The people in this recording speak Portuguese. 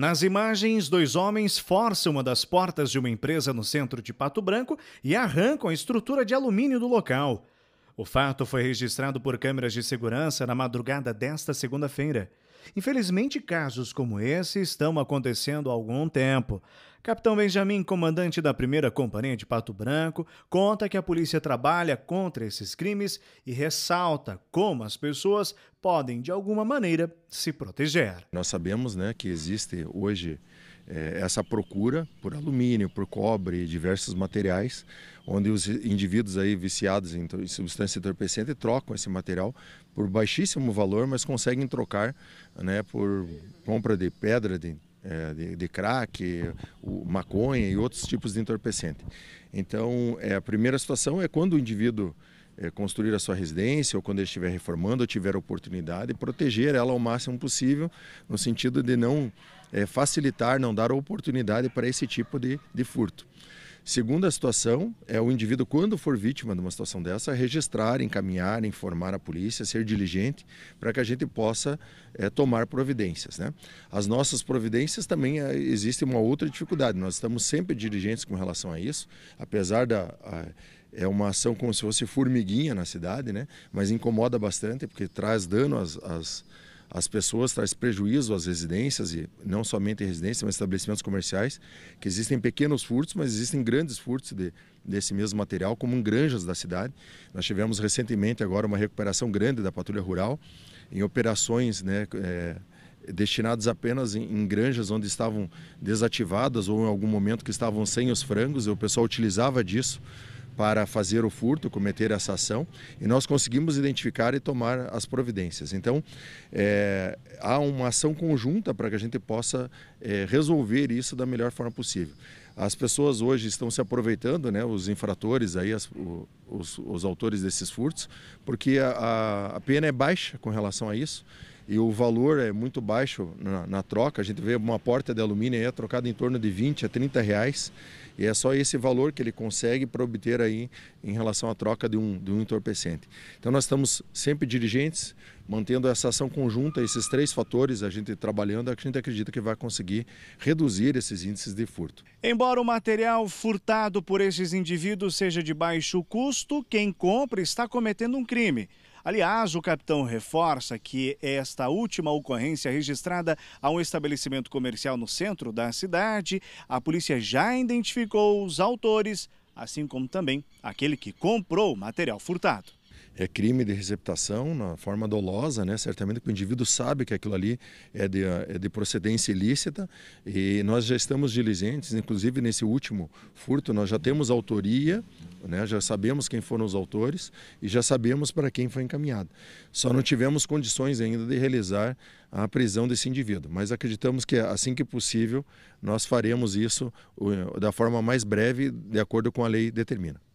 Nas imagens, dois homens forçam uma das portas de uma empresa no centro de Pato Branco e arrancam a estrutura de alumínio do local. O fato foi registrado por câmeras de segurança na madrugada desta segunda-feira. Infelizmente, casos como esse estão acontecendo há algum tempo. Capitão Benjamin, comandante da primeira companhia de Pato Branco, conta que a polícia trabalha contra esses crimes e ressalta como as pessoas podem, de alguma maneira, se proteger. Nós sabemos né, que existe hoje é, essa procura por alumínio, por cobre, diversos materiais, onde os indivíduos aí viciados em, substância entorpecente trocam esse material por baixíssimo valor, mas conseguem trocar né, por compra de pedra, de, é, de, de crack, maconha e outros tipos de entorpecente. Então, é, a primeira situação é quando o indivíduo é, construir a sua residência ou quando ele estiver reformando ou tiver oportunidade, proteger ela ao máximo possível, no sentido de não é, facilitar, não dar oportunidade para esse tipo de, de furto. Segunda situação é o indivíduo, quando for vítima de uma situação dessa, registrar, encaminhar, informar a polícia, ser diligente para que a gente possa é, tomar providências. Né? As nossas providências também é, existe uma outra dificuldade, nós estamos sempre diligentes com relação a isso, apesar da. A, é uma ação como se fosse formiguinha na cidade, né? mas incomoda bastante porque traz dano às, às, às pessoas, traz prejuízo às residências, e não somente residências, mas estabelecimentos comerciais, que existem pequenos furtos, mas existem grandes furtos de, desse mesmo material, como em granjas da cidade. Nós tivemos recentemente agora uma recuperação grande da patrulha rural em operações né, é, destinados apenas em, em, granjas onde estavam desativadas ou em algum momento que estavam sem os frangos, e o pessoal utilizava disso para fazer o furto, cometer essa ação, e nós conseguimos identificar e tomar as providências. Então, é, há uma ação conjunta para que a gente possa é, resolver isso da melhor forma possível. As pessoas hoje estão se aproveitando, né, os infratores, aí, as, o, os, os, autores desses furtos, porque a, a, a pena é baixa com relação a isso e o valor é muito baixo na, na, troca. A gente vê uma porta de alumínio aí é trocada em torno de 20 a 30 reais e é só esse valor que ele consegue para obter aí em relação à troca de um, de um entorpecente. Então nós estamos sempre dirigentes, mantendo essa ação conjunta, esses três fatores, a gente trabalhando, é a gente acredita que vai conseguir reduzir esses índices de furto. Embora o material furtado por esses indivíduos seja de baixo custo, quem compra está cometendo um crime. Aliás, o capitão reforça que esta última ocorrência registrada a um estabelecimento comercial no centro da cidade, a polícia já identificou os autores, assim como também aquele que comprou o material furtado é crime de receptação na forma dolosa, né? certamente que o indivíduo sabe que aquilo ali é de, é de procedência ilícita e nós já estamos diligentes, inclusive nesse último furto nós já temos autoria, né? já sabemos quem foram os autores e já sabemos para quem foi encaminhado. Só não tivemos condições ainda de realizar a prisão desse indivíduo, mas acreditamos que assim que possível nós faremos isso da forma mais breve, de acordo com a lei determina.